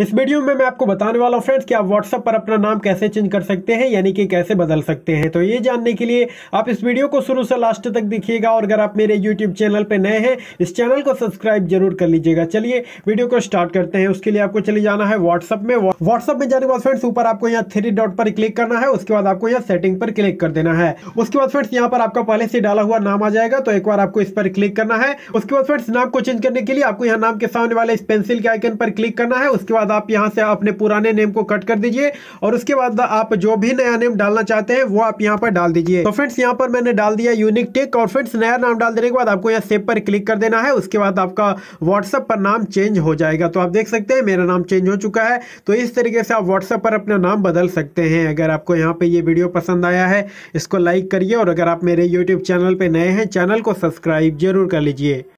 इस वीडियो में मैं आपको बताने वाला हूँ फ्रेंड्स कि आप व्हाट्सएप पर अपना नाम कैसे चेंज कर सकते हैं यानी कि कैसे बदल सकते हैं तो ये जानने के लिए आप इस वीडियो को शुरू से लास्ट तक देखिएगा और अगर आप मेरे यूट्यूब चैनल पर नए हैं इस चैनल को सब्सक्राइब जरूर कर लीजिएगा चलिए वीडियो को स्टार्ट करते हैं उसके लिए आपको चले जाना है व्हाट्सअप में व्हाट्सअप में जाने के बाद फ्रेंड्स ऊपर आपको यहाँ थ्री डॉट पर क्लिक करना है उसके बाद आपको यहाँ सेटिंग पर क्लिक कर देना है उसके बाद फ्रेंड्स यहाँ पर आपका पहले से डाला हुआ नाम आ जाएगा तो एक बार आपको इस पर क्लिक करना है उसके बाद फ्रेंड्स नाम को चेंज करने के लिए आपको यहाँ नाम के सामने वाले इस पेंसिल के आइकन पर क्लिक करना है उसके बाद बाद आप यहाँ से अपने पुराने नेम को कट कर दीजिए और उसके बाद आप जो भी नया नेम डालना चाहते हैं वो आप यहाँ पर डाल दीजिए तो फ्रेंड्स यहाँ पर मैंने डाल दिया यूनिक टेक और फ्रेंड्स नया नाम डाल देने के बाद आपको यहाँ सेब पर क्लिक कर देना है उसके बाद आपका व्हाट्सअप पर नाम चेंज हो जाएगा तो आप देख सकते हैं मेरा नाम चेंज हो चुका है तो इस तरीके से आप व्हाट्सएप पर अपना नाम बदल सकते हैं अगर आपको यहाँ पर ये वीडियो पसंद आया है इसको लाइक करिए और अगर आप मेरे यूट्यूब चैनल पर नए हैं चैनल को सब्सक्राइब जरूर कर लीजिए